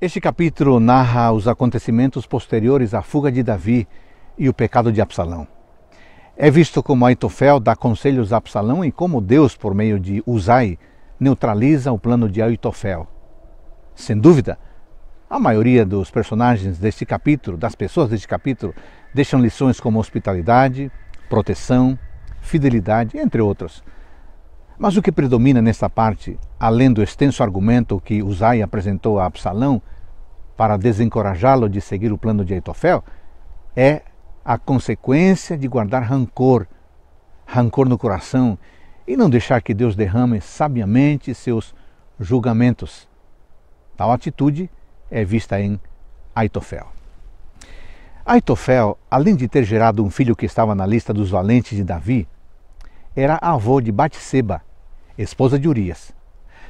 Este capítulo narra os acontecimentos posteriores à fuga de Davi e o pecado de Absalão. É visto como Aitofel dá conselhos a Absalão e como Deus, por meio de Uzai, neutraliza o plano de Aitofel. Sem dúvida, a maioria dos personagens deste capítulo, das pessoas deste capítulo, deixam lições como hospitalidade, proteção, fidelidade, entre outros. Mas o que predomina nesta parte, além do extenso argumento que Uzai apresentou a Absalão para desencorajá-lo de seguir o plano de Aitofel, é a consequência de guardar rancor, rancor no coração e não deixar que Deus derrame sabiamente seus julgamentos. Tal atitude é vista em Aitofel. Aitofel, além de ter gerado um filho que estava na lista dos valentes de Davi, era avô de Batseba, esposa de Urias.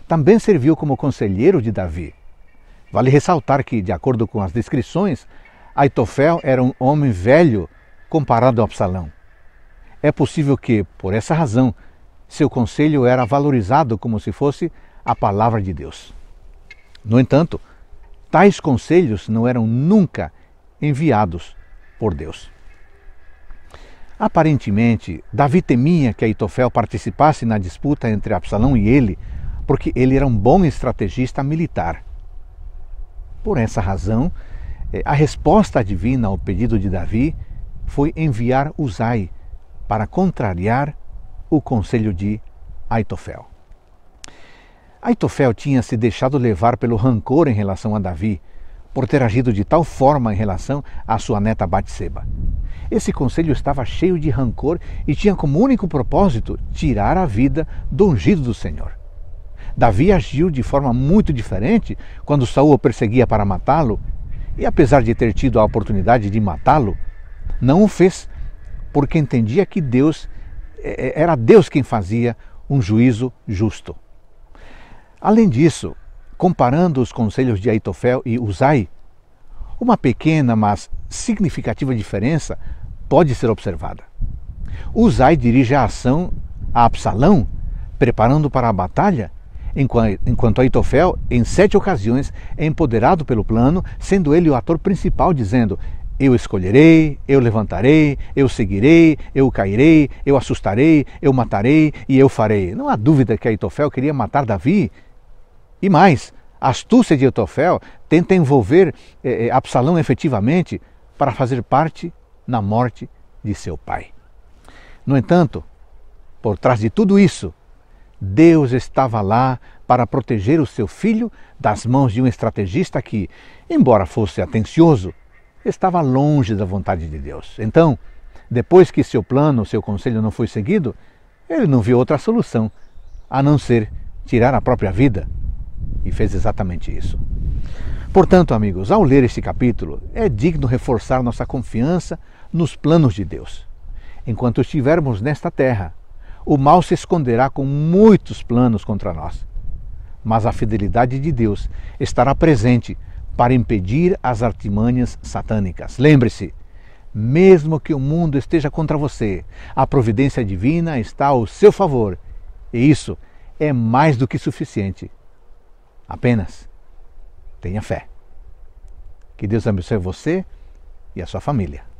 Também serviu como conselheiro de Davi. Vale ressaltar que, de acordo com as descrições, Aitofel era um homem velho comparado a Absalão. É possível que, por essa razão, seu conselho era valorizado como se fosse a palavra de Deus. No entanto, tais conselhos não eram nunca enviados por Deus. Aparentemente, Davi temia que Aitofel participasse na disputa entre Absalão e ele, porque ele era um bom estrategista militar. Por essa razão, eh, a resposta divina ao pedido de Davi foi enviar Uzai para contrariar o conselho de Aitofel. Aitofel tinha se deixado levar pelo rancor em relação a Davi, por ter agido de tal forma em relação à sua neta Batseba. Esse conselho estava cheio de rancor e tinha como único propósito tirar a vida do ungido do Senhor. Davi agiu de forma muito diferente quando Saul o perseguia para matá-lo, e apesar de ter tido a oportunidade de matá-lo, não o fez, porque entendia que Deus eh, eh, era Deus quem fazia um juízo justo. Além disso, comparando os conselhos de Aitofel e Uzai, uma pequena, mas significativa diferença pode ser observada. Uzai dirige a ação a Absalão, preparando para a batalha, enquanto Aitofel, em sete ocasiões, é empoderado pelo plano, sendo ele o ator principal, dizendo: Eu escolherei, eu levantarei, eu seguirei, eu cairei, eu assustarei, eu matarei e eu farei. Não há dúvida que Aitofel queria matar Davi. E mais, a astúcia de Aitofel tenta envolver eh, eh, Absalão efetivamente para fazer parte na morte de seu pai. No entanto, por trás de tudo isso, Deus estava lá para proteger o seu filho das mãos de um estrategista que, embora fosse atencioso, estava longe da vontade de Deus. Então, depois que seu plano, seu conselho não foi seguido, ele não viu outra solução a não ser tirar a própria vida. E fez exatamente isso. Portanto, amigos, ao ler este capítulo, é digno reforçar nossa confiança nos planos de Deus. Enquanto estivermos nesta terra, o mal se esconderá com muitos planos contra nós. Mas a fidelidade de Deus estará presente para impedir as artimanhas satânicas. Lembre-se, mesmo que o mundo esteja contra você, a providência divina está ao seu favor. E isso é mais do que suficiente. Apenas Tenha fé. Que Deus abençoe você e a sua família.